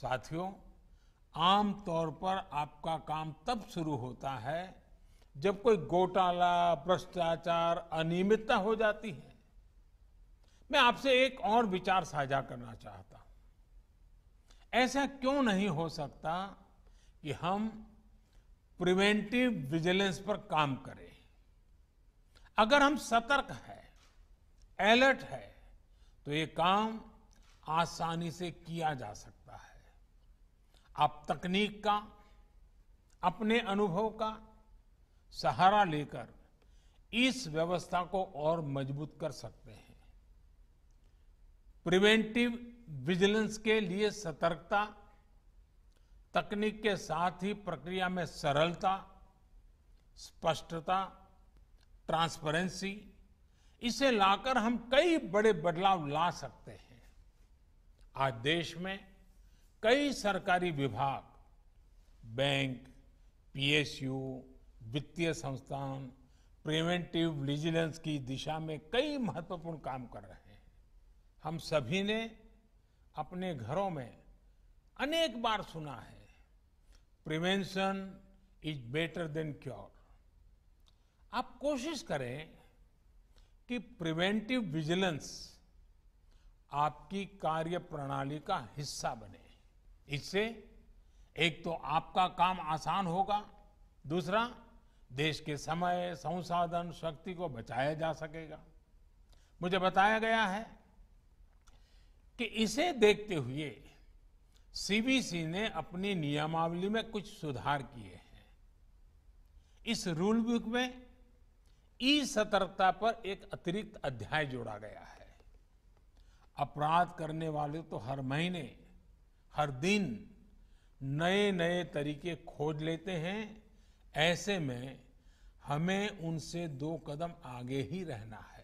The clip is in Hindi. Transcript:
साथियों आम तौर पर आपका काम तब शुरू होता है जब कोई घोटाला भ्रष्टाचार अनियमितता हो जाती है मैं आपसे एक और विचार साझा करना चाहता हूं ऐसा क्यों नहीं हो सकता कि हम प्रिवेंटिव विजिलेंस पर काम करें अगर हम सतर्क है अलर्ट है तो ये काम आसानी से किया जा सकता है आप तकनीक का अपने अनुभव का सहारा लेकर इस व्यवस्था को और मजबूत कर सकते हैं प्रिवेंटिव विजिलेंस के लिए सतर्कता तकनीक के साथ ही प्रक्रिया में सरलता स्पष्टता ट्रांसपेरेंसी इसे लाकर हम कई बड़े बदलाव ला सकते हैं आज देश में कई सरकारी विभाग बैंक पीएसयू वित्तीय संस्थान प्रिवेंटिव विजिलेंस की दिशा में कई महत्वपूर्ण काम कर रहे हैं हम सभी ने अपने घरों में अनेक बार सुना है prevention is better than cure आप कोशिश करें कि प्रिवेंटिव विजिलेंस आपकी कार्य प्रणाली का हिस्सा बने इससे एक तो आपका काम आसान होगा दूसरा देश के समय संसाधन शक्ति को बचाया जा सकेगा मुझे बताया गया है कि इसे देखते हुए सीबीसी ने अपनी नियमावली में कुछ सुधार किए हैं इस रूल बुक में ई सतर्कता पर एक अतिरिक्त अध्याय जोड़ा गया है अपराध करने वाले तो हर महीने हर दिन नए नए तरीके खोज लेते हैं ऐसे में हमें उनसे दो कदम आगे ही रहना है